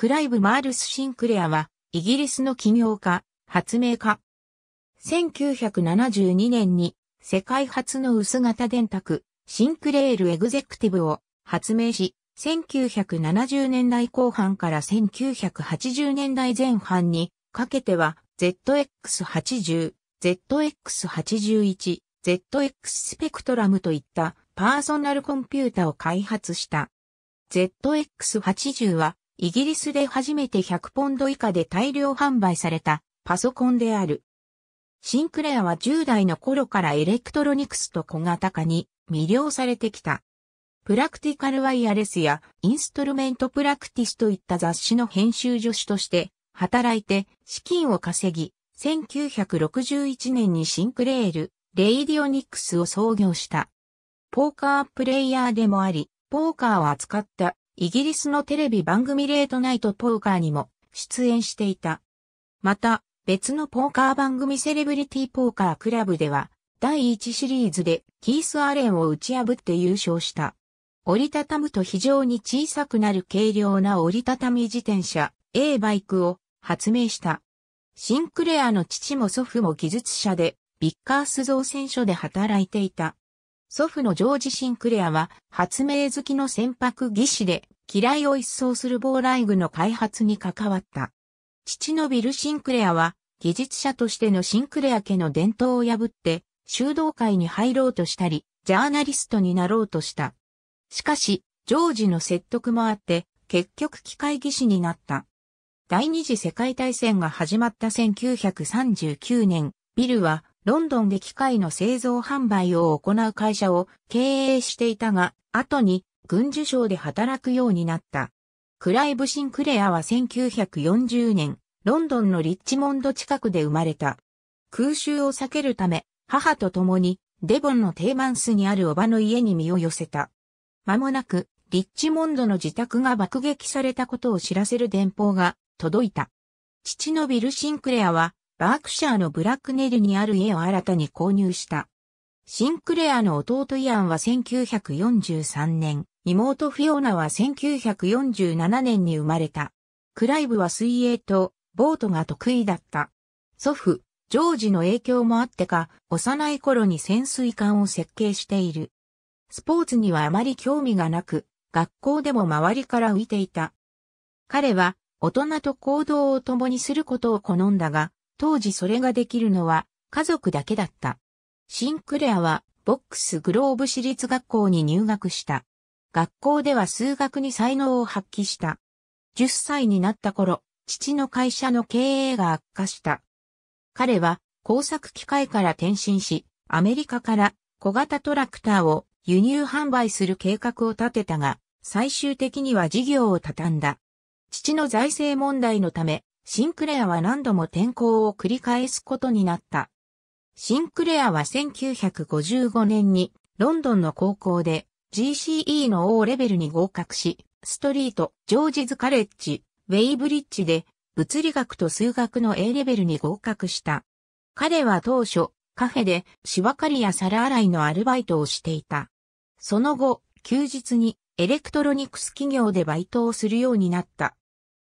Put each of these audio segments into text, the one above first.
クライブ・マールス・シンクレアは、イギリスの起業家、発明家。1972年に、世界初の薄型電卓、シンクレール・エグゼクティブを発明し、1970年代後半から1980年代前半にかけては ZX80、ZX81、ZX スペクトラムといったパーソナルコンピュータを開発した。ZX80 はイギリスで初めて100ポンド以下で大量販売されたパソコンである。シンクレアは10代の頃からエレクトロニクスと小型化に魅了されてきた。プラクティカルワイヤレスやインストルメントプラクティスといった雑誌の編集助手として働いて資金を稼ぎ、1961年にシンクレール、レイディオニクスを創業した。ポーカープレイヤーでもあり、ポーカーを扱ったイギリスのテレビ番組レートナイトポーカーにも出演していた。また、別のポーカー番組セレブリティポーカークラブでは、第1シリーズでキース・アレンを打ち破って優勝した。折りたたむと非常に小さくなる軽量な折りたたみ自転車 A バイクを発明した。シンクレアの父も祖父も技術者で、ビッカース造船所で働いていた。祖父のジョージ・シンクレアは発明好きの船舶技師で、機雷を一掃するラ雷具の開発に関わった。父のビル・シンクレアは、技術者としてのシンクレア家の伝統を破って、修道会に入ろうとしたり、ジャーナリストになろうとした。しかし、ジョージの説得もあって、結局機械技師になった。第二次世界大戦が始まった1939年、ビルはロンドンで機械の製造販売を行う会社を経営していたが、後に軍需省で働くようになった。クライブ・シンクレアは1940年、ロンドンのリッチモンド近くで生まれた。空襲を避けるため、母と共にデボンのテーマンスにあるおばの家に身を寄せた。間もなく、リッチモンドの自宅が爆撃されたことを知らせる電報が届いた。父のビル・シンクレアは、バークシャーのブラックネルにある家を新たに購入した。シンクレアの弟イアンは1943年、妹フィオナは1947年に生まれた。クライブは水泳とボートが得意だった。祖父、ジョージの影響もあってか、幼い頃に潜水艦を設計している。スポーツにはあまり興味がなく、学校でも周りから浮いていた。彼は大人と行動を共にすることを好んだが、当時それができるのは家族だけだった。シンクレアはボックスグローブ私立学校に入学した。学校では数学に才能を発揮した。10歳になった頃、父の会社の経営が悪化した。彼は工作機械から転身し、アメリカから小型トラクターを輸入販売する計画を立てたが、最終的には事業を畳んだ。父の財政問題のため、シンクレアは何度も転校を繰り返すことになった。シンクレアは1955年にロンドンの高校で GCE の O レベルに合格し、ストリート、ジョージズカレッジ、ウェイブリッジで物理学と数学の A レベルに合格した。彼は当初、カフェでシワ刈りや皿洗いのアルバイトをしていた。その後、休日にエレクトロニクス企業でバイトをするようになった。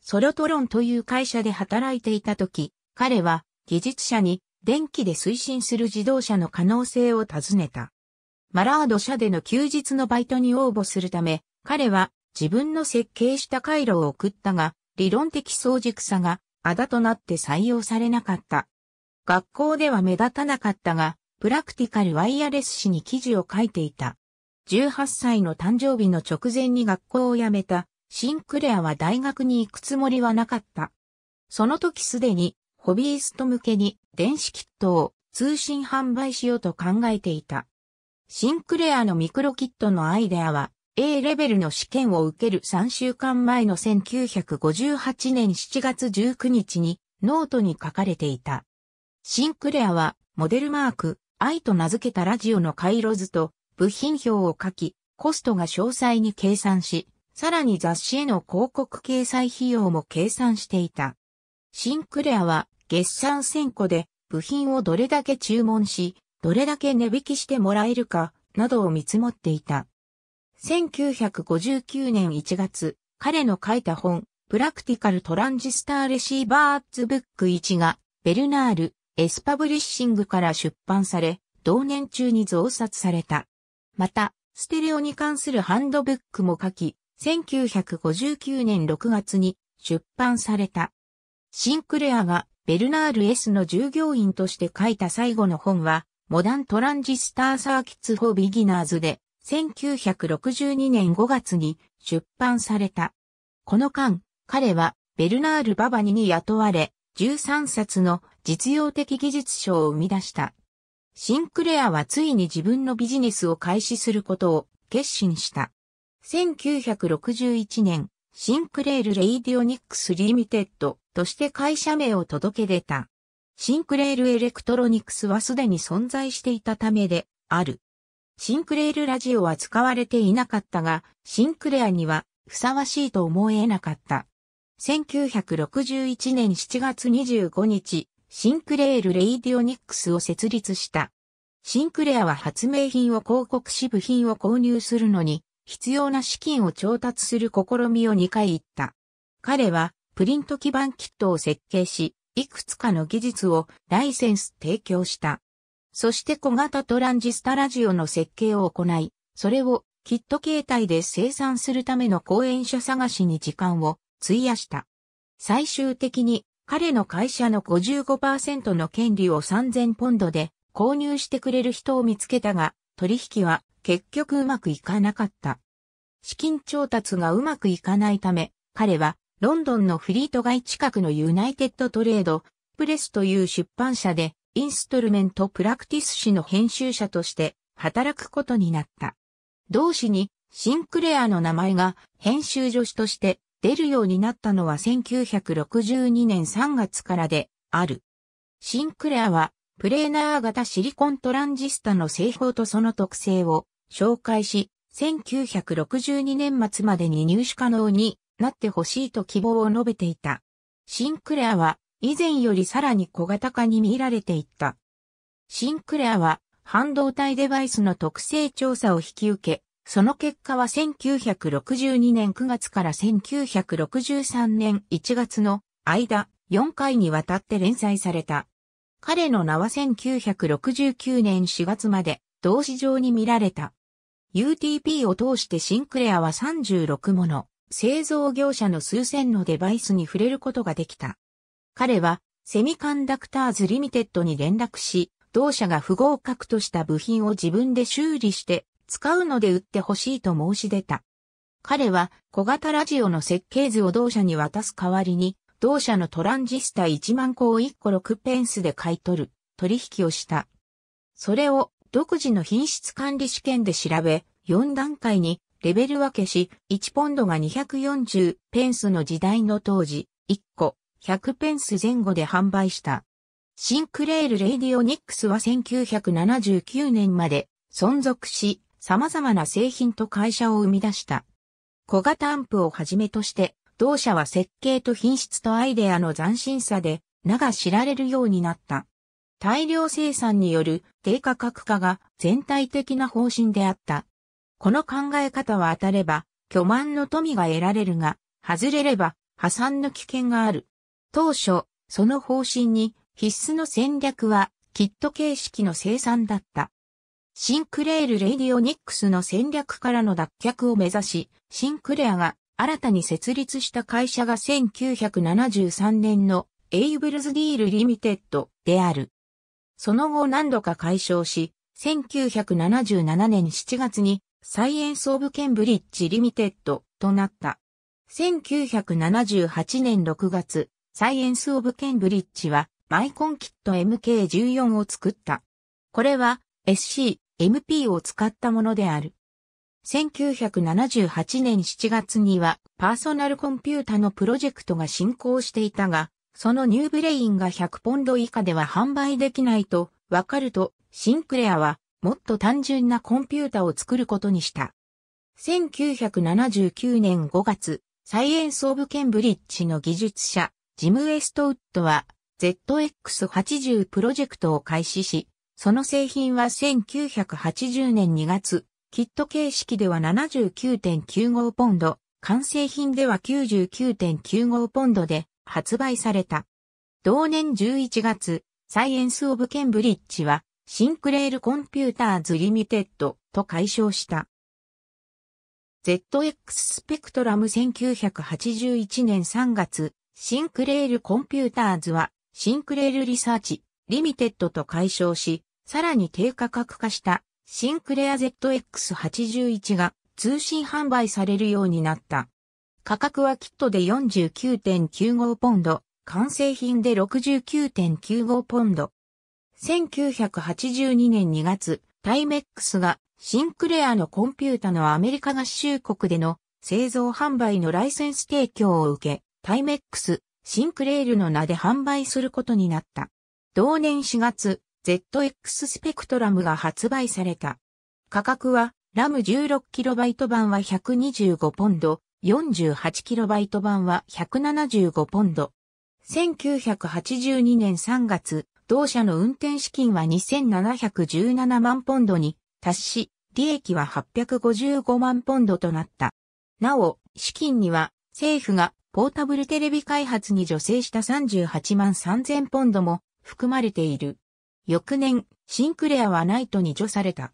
ソロトロンという会社で働いていた時、彼は技術者に電気で推進する自動車の可能性を尋ねた。マラード社での休日のバイトに応募するため、彼は自分の設計した回路を送ったが、理論的早熟さがあだとなって採用されなかった。学校では目立たなかったが、プラクティカルワイヤレス誌に記事を書いていた。18歳の誕生日の直前に学校を辞めた、シンクレアは大学に行くつもりはなかった。その時すでに、ホビースト向けに電子キットを通信販売しようと考えていた。シンクレアのミクロキットのアイデアは A レベルの試験を受ける3週間前の1958年7月19日にノートに書かれていた。シンクレアはモデルマーク I と名付けたラジオの回路図と部品表を書き、コストが詳細に計算し、さらに雑誌への広告掲載費用も計算していた。シンクレアは月産1000個で部品をどれだけ注文し、どれだけ値引きしてもらえるか、などを見積もっていた。1959年1月、彼の書いた本、プラクティカルトランジスターレシーバーズブック1が、ベルナール、エスパブリッシングから出版され、同年中に増刷された。また、ステレオに関するハンドブックも書き、1959年6月に出版された。シンクレアがベルナール S の従業員として書いた最後の本は、モダントランジスターサーキッツ・フォー・ビギナーズで1962年5月に出版された。この間、彼はベルナール・ババニに雇われ、13冊の実用的技術書を生み出した。シンクレアはついに自分のビジネスを開始することを決心した。1961年、シンクレール・レイディオニックス・リミテッドとして会社名を届け出た。シンクレールエレクトロニクスはすでに存在していたためである。シンクレールラジオは使われていなかったが、シンクレアにはふさわしいと思えなかった。1961年7月25日、シンクレール・レイディオニックスを設立した。シンクレアは発明品を広告し部品を購入するのに、必要な資金を調達する試みを2回行った。彼は、プリント基板キットを設計し、いくつかの技術をライセンス提供した。そして小型トランジスタラジオの設計を行い、それをキット形態で生産するための講演者探しに時間を費やした。最終的に彼の会社の55%の権利を3000ポンドで購入してくれる人を見つけたが、取引は結局うまくいかなかった。資金調達がうまくいかないため、彼はロンドンのフリート街近くのユナイテッドトレード、プレスという出版社で、インストルメントプラクティス誌の編集者として働くことになった。同誌にシンクレアの名前が編集助手として出るようになったのは1962年3月からである。シンクレアはプレーナー型シリコントランジスタの製法とその特性を紹介し、1962年末までに入手可能になってほしいと希望を述べていた。シンクレアは以前よりさらに小型化に見られていった。シンクレアは半導体デバイスの特性調査を引き受け、その結果は1962年9月から1963年1月の間4回にわたって連載された。彼の名は1969年4月まで同市場に見られた。UTP を通してシンクレアは36もの製造業者の数千のデバイスに触れることができた。彼は、セミカンダクターズリミテッドに連絡し、同社が不合格とした部品を自分で修理して使うので売ってほしいと申し出た。彼は小型ラジオの設計図を同社に渡す代わりに、同社のトランジスタ1万個を1個6ペンスで買い取る取引をした。それを独自の品質管理試験で調べ、4段階にレベル分けし、1ポンドが240ペンスの時代の当時、1個100ペンス前後で販売した。シンクレール・レイディオニックスは1979年まで存続し、様々な製品と会社を生み出した。小型アンプをはじめとして、同社は設計と品質とアイデアの斬新さで、名が知られるようになった。大量生産による低価格化が全体的な方針であった。この考え方は当たれば、巨万の富が得られるが、外れれば破産の危険がある。当初、その方針に必須の戦略はキット形式の生産だった。シンクレール・レイディオニックスの戦略からの脱却を目指し、シンクレアが新たに設立した会社が1973年のエイブルズディール・リミテッドである。その後何度か解消し、1977年7月にサイエンス・オブ・ケンブリッジ・リミテッドとなった。1978年6月、サイエンス・オブ・ケンブリッジは、マイコンキット MK14 を作った。これは、SC、MP を使ったものである。1978年7月には、パーソナルコンピュータのプロジェクトが進行していたが、そのニューブレインが100ポンド以下では販売できないと、わかると、シンクレアは、もっと単純なコンピュータを作ることにした。1979年5月、サイエンス・オブ・ケンブリッジの技術者、ジム・ウェストウッドは ZX80 プロジェクトを開始し、その製品は1980年2月、キット形式では79.95ポンド、完成品では99.95ポンドで発売された。同年11月、サイエンス・オブ・ケンブリッジはシンクレールコンピューターズリミテッドと解消した。ZX スペクトラム1981年3月、シンクレールコンピューターズは、シンクレールリサーチ、リミテッドと解消し、さらに低価格化した、シンクレア ZX81 が通信販売されるようになった。価格はキットで49.95ポンド、完成品で69.95ポンド、1982年2月、タイメックスがシンクレアのコンピュータのアメリカ合衆国での製造販売のライセンス提供を受け、タイメックス、シンクレールの名で販売することになった。同年4月、ZX スペクトラムが発売された。価格は、ラム 16KB 版は125ポンド、48KB 版は175ポンド。1982年3月、同社の運転資金は2717万ポンドに達し、利益は855万ポンドとなった。なお、資金には政府がポータブルテレビ開発に助成した38万3000ポンドも含まれている。翌年、シンクレアはナイトに助された。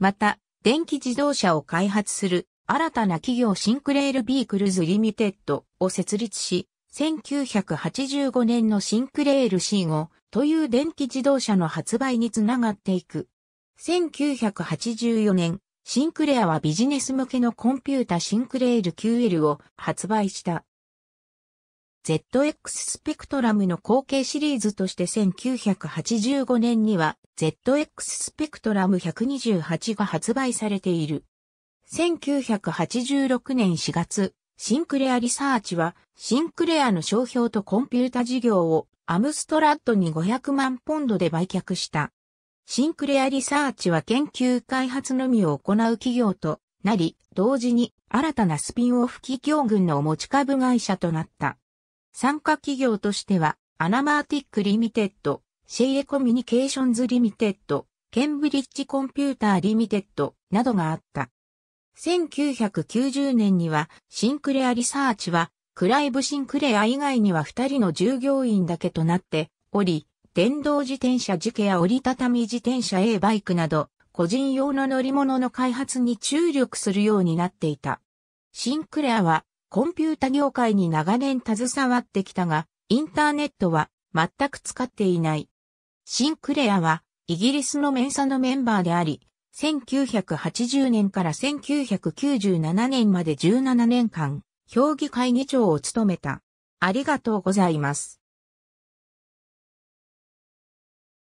また、電気自動車を開発する新たな企業シンクレールビークルズリミテッドを設立し、1985年のシンクレールシンをという電気自動車の発売につながっていく。1984年、シンクレアはビジネス向けのコンピュータシンクレール QL を発売した。ZX スペクトラムの後継シリーズとして1985年には ZX スペクトラム128が発売されている。1986年4月、シンクレアリサーチは、シンクレアの商標とコンピュータ事業をアムストラッドに500万ポンドで売却した。シンクレアリサーチは研究開発のみを行う企業となり、同時に新たなスピンオフ企業群の持ち株会社となった。参加企業としては、アナマーティックリミテッド、シェイエコミュニケーションズリミテッド、ケンブリッジコンピューターリミテッドなどがあった。1990年にはシンクレアリサーチはクライブ・シンクレア以外には2人の従業員だけとなっており、電動自転車事件や折りたたみ自転車 A バイクなど、個人用の乗り物の開発に注力するようになっていた。シンクレアはコンピュータ業界に長年携わってきたが、インターネットは全く使っていない。シンクレアはイギリスのメンサのメンバーであり、1980年から1997年まで17年間、評議会議長を務めた。ありがとうございます。